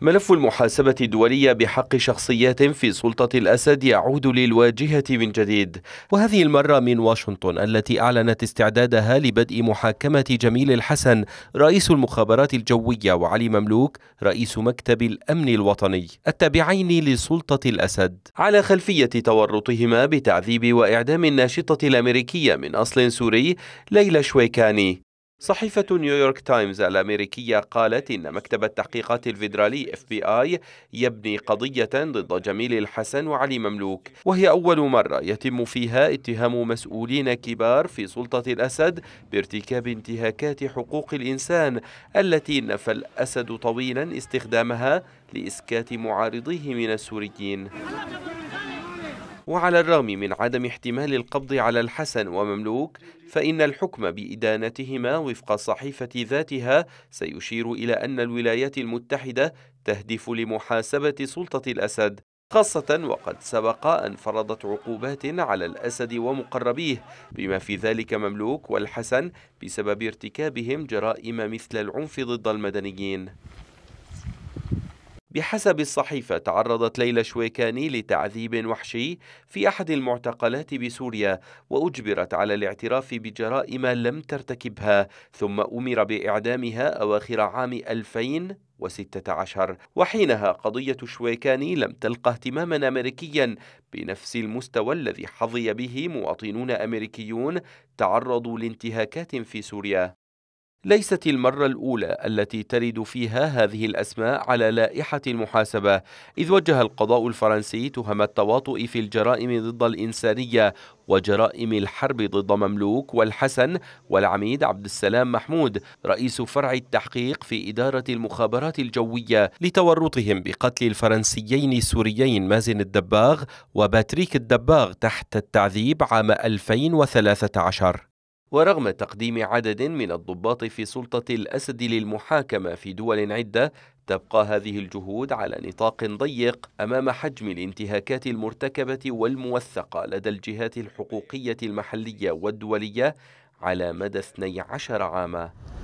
ملف المحاسبة الدولية بحق شخصيات في سلطة الأسد يعود للواجهة من جديد وهذه المرة من واشنطن التي أعلنت استعدادها لبدء محاكمة جميل الحسن رئيس المخابرات الجوية وعلي مملوك رئيس مكتب الأمن الوطني التابعين لسلطة الأسد على خلفية تورطهما بتعذيب وإعدام الناشطة الأمريكية من أصل سوري ليلى شويكاني صحيفة نيويورك تايمز الأمريكية قالت إن مكتب التحقيقات الفيدرالي اف بي آي يبني قضية ضد جميل الحسن وعلي مملوك وهي أول مرة يتم فيها اتهام مسؤولين كبار في سلطة الأسد بارتكاب انتهاكات حقوق الإنسان التي نفى الأسد طويلا استخدامها لإسكات معارضيه من السوريين وعلى الرغم من عدم احتمال القبض على الحسن ومملوك فإن الحكم بإدانتهما وفق الصحيفة ذاتها سيشير إلى أن الولايات المتحدة تهدف لمحاسبة سلطة الأسد خاصة وقد سبق أن فرضت عقوبات على الأسد ومقربيه بما في ذلك مملوك والحسن بسبب ارتكابهم جرائم مثل العنف ضد المدنيين بحسب الصحيفة تعرضت ليلى شويكاني لتعذيب وحشي في أحد المعتقلات بسوريا وأجبرت على الاعتراف بجرائم لم ترتكبها ثم أمر بإعدامها أواخر عام 2000 2016 وحينها قضية شويكاني لم تلقى اهتماما أمريكيا بنفس المستوى الذي حظي به مواطنون أمريكيون تعرضوا لانتهاكات في سوريا ليست المرة الأولى التي ترد فيها هذه الأسماء على لائحة المحاسبة إذ وجه القضاء الفرنسي تهم التواطؤ في الجرائم ضد الإنسانية وجرائم الحرب ضد مملوك والحسن والعميد عبد السلام محمود رئيس فرع التحقيق في إدارة المخابرات الجوية لتورطهم بقتل الفرنسيين السوريين مازن الدباغ وباتريك الدباغ تحت التعذيب عام 2013 ورغم تقديم عدد من الضباط في سلطة الأسد للمحاكمة في دول عدة تبقى هذه الجهود على نطاق ضيق أمام حجم الانتهاكات المرتكبة والموثقة لدى الجهات الحقوقية المحلية والدولية على مدى 12 عاماً